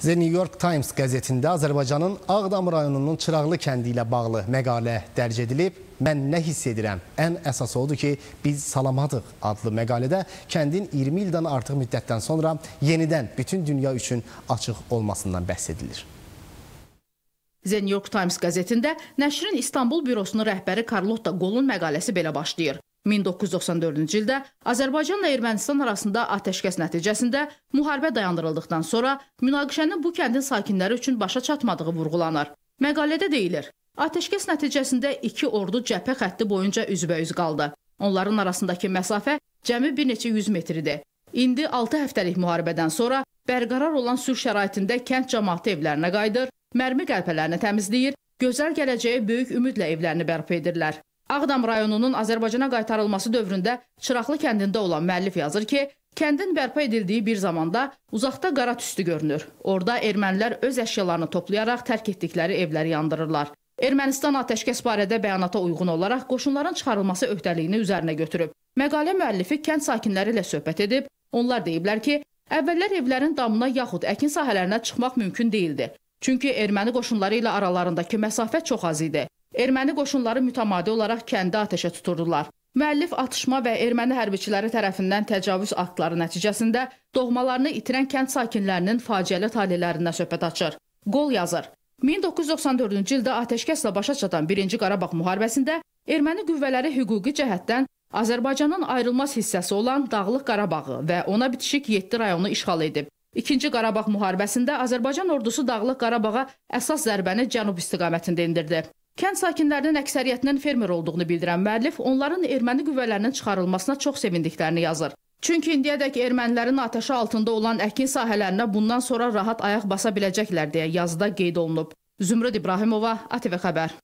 The New York Times qəzetində Azərbaycanın Ağdam rayonunun Çıraqlı kəndi ilə bağlı məqalə dərc edilib. Mən nə hiss edirəm? Ən əsas odur ki, biz salamadıq adlı məqalədə kəndin 20 ildən artıq müddətdən sonra yenidən bütün dünya üçün açıq olmasından bəhs edilir. The New York Times qəzetində nəşrin İstanbul bürosunun rəhbəri Carlotta Qolun məqaləsi belə başlayır. 1994-cü ildə Azərbaycanla Ermənistan arasında atəşkəs nəticəsində müharibə dayandırıldıqdan sonra münaqişənin bu kəndin sakinləri üçün başa çatmadığı vurğulanır. Məqalədə deyilir, atəşkəs nəticəsində iki ordu cəbhə xətti boyunca üzbəüz qaldı. Onların arasındakı məsafə cəmi bir neçə yüz metridir. İndi 6 həftəlik müharibədən sonra bərqərar olan sülh şəraitində kənd cəmaatı evlərinə qayıdır, mərmi qəlpələrini təmizləyir, gözəl gələcəyə böyük ümidlə evlərini bərpa edirlər. Ağdam rayonunun Azərbaycana qaytarılması dövründə Çıraqlı kəndində olan müəllif yazır ki, kəndin bərpa edildiyi bir zamanda uzaqda qara tüstü görünür. Orada ermənilər öz əşyalarını toplayaraq tərk etdikləri evləri yandırırlar. Ermənistan atəşkəs barədə bəyanata uyğun olaraq qoşunların çıxarılması öhdəliyini üzərinə götürüb. Məqalə müəllifi kənd sakinləri ilə söhbət edib, onlar deyiblər ki, əvvəllər evlərin damına yaxud əkin sahələrinə çıxmaq mümkün değildi. Çünki erməni qoşunları ilə aralarındakı məsafə çox az idi erməni qoşunları mütəmadi olaraq kəndi atəşə tuturdular. Müəllif atışma və erməni hərbiçiləri tərəfindən təcavüz aktları nəticəsində doğmalarını itirən kənd sakinlərinin faciəli talihlərindən söhbət açır. Qol yazır. 1994-cü ildə atəşkəslə başa çatan 1-ci Qarabağ müharibəsində erməni qüvvələri hüquqi cəhətdən Azərbaycanın ayrılmaz hissəsi olan Dağlıq Qarabağı və ona bitişik 7 rayonu işğal edib. 2-ci Qarabağ müharibəsində Azərbaycan ordusu Dağlıq Qarabağa əsas zərbəni cənub istiqamətində indirdi. Kənd sakinlərinin əksəriyyətinin fermer olduğunu bildirən müəllif onların erməni qüvvələrinin çıxarılmasına çox sevindiklərini yazır. Çünki indiyədək ermənilərin atəşi altında olan əkin sahələrinə bundan sonra rahat ayaq basa biləcəklər deyə yazıda qeyd olunub. Zümrüd İbrahimova, ATV Xəbər.